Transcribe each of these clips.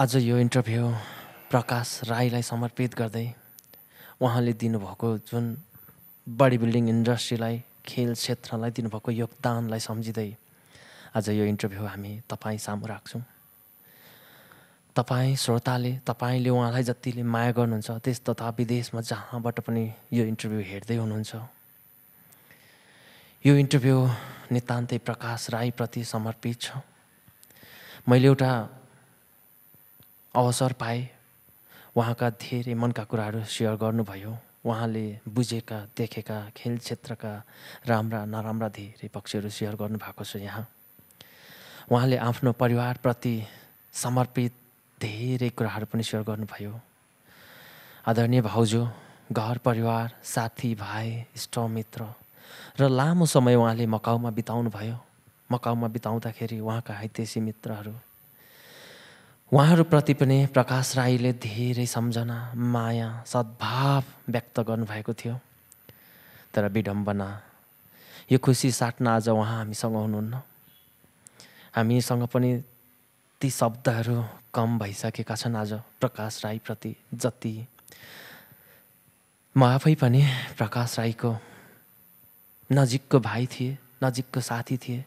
आज यो इन्टरभ्यू प्रकाश राईलाई समर्पित गर्दै उहाँले दिनुभएको जुन बडी बिल्डिङ इन्डस्ट्रीलाई खेल क्षेत्रलाई दिनुभएको योगदानलाई सम्झिँदै आज यो इन्टरभ्यू हामी तपाईँ सामु राख्छौँ तपाईँ श्रोताले तपाईँले उहाँलाई जतिले माया गर्नुहुन्छ त्यस तथा विदेशमा जहाँबाट पनि यो इन्टरभ्यू हेर्दै हुनुहुन्छ यो इन्टरभ्यू नितान्तै प्रकाश राईप्रति समर्पित छ मैले एउटा अवसर पाए उहाँका धेरै मनका कुराहरू सेयर गर्नुभयो उहाँले बुझेका देखेका खेल क्षेत्रका राम्रा नराम्रा धेरै पक्षहरू सेयर गर्नुभएको छ यहाँ उहाँले आफ्नो परिवारप्रति समर्पित धेरै कुराहरू पनि सेयर गर्नुभयो आदरणीय भाउजू घर परिवार साथी भाइ इष्टमित्र र लामो समय उहाँले मकाउमा भयो मकाउमा बिताउँदाखेरि उहाँका हैतेसी मित्रहरू उहाँहरूप्रति पनि प्रकाश राईले धेरै सम्झना माया सद्भाव व्यक्त गर्नुभएको थियो तर विडम्बना यो खुसी साट्न आज उहाँ हामीसँग हुनुहुन्न हामीसँग पनि ती शब्दहरू कम भइसकेका छन् आज प्रकाश राईप्रति जति म आफै पनि प्रकाश राईको नजिकको भाइ थिएँ नजिकको साथी थिएँ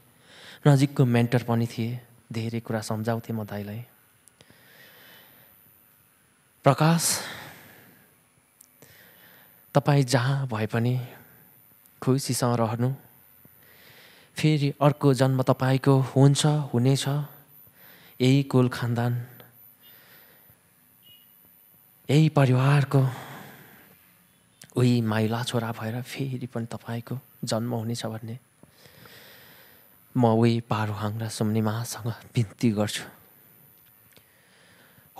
नजिकको मेन्टर पनि थिए धेरै कुरा सम्झाउँथेँ म दाईलाई प्रकाश तपाईँ जहाँ भए पनि खुसीसँग रहनु फेरि अर्को जन्म तपाईँको हुन्छ हुनेछ यही कुल खानदान यही परिवारको उही माइला छोरा भएर फेरि पनि तपाईँको जन्म हुनेछ भन्ने म उही पारुहाङ र सुम्निमासँग बिन्ती गर्छु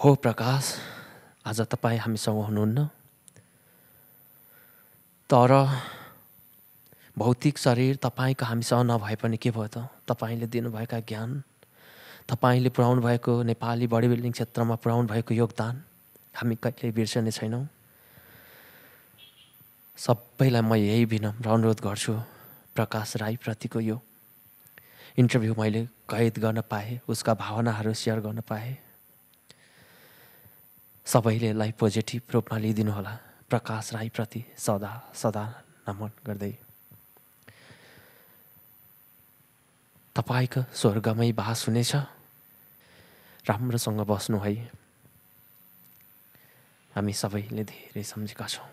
हो प्रकाश आज तपाईँ हामीसँग हुनुहुन्न तर भौतिक शरीर तपाईँको हामीसँग नभए पनि के भयो त तपाईँले दिनुभएका ज्ञान तपाईँले पुऱ्याउनु भएको नेपाली बडी बिल्डिङ क्षेत्रमा पुऱ्याउनु भएको योगदान हामी कहिल्यै बिर्सने छैनौँ सबैलाई म यही विनम्र अनुरोध गर्छु प्रकाश राईप्रतिको यो इन्टरभ्यू मैले कैद गर्न पाएँ उसका भावनाहरू सेयर गर्न पाएँ सबैले यसलाई पोजिटिभ रूपमा लिइदिनुहोला प्रकाश राईप्रति सदा सदा नमन गर्दै तपाईँको स्वर्गमै बास हुनेछ राम्रोसँग बस्नु है हामी सबैले धेरै सम्झेका छौँ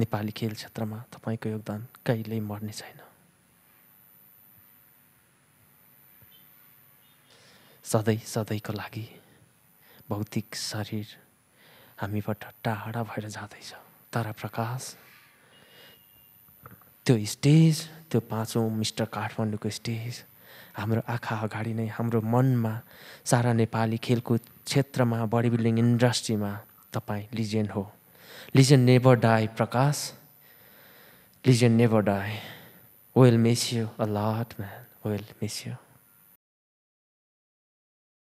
नेपाली खेल क्षेत्रमा तपाईँको योगदान कहिल्यै मर्ने छैन सधैँ सधैँको लागि भौतिक शरीर हामीबाट टाढा भएर जाँदैछ तर प्रकाश त्यो स्टेज त्यो पाँचौँ मिस्टर काठमाडौँको स्टेज हाम्रो आँखा अगाडि नै हाम्रो मनमा सारा नेपाली खेलकुद क्षेत्रमा बडी बिल्डिङ इन्डस्ट्रीमा तपाईँ लिजेन्ड हो legend never die Prakash legend never die we'll miss you a lot man we'll miss you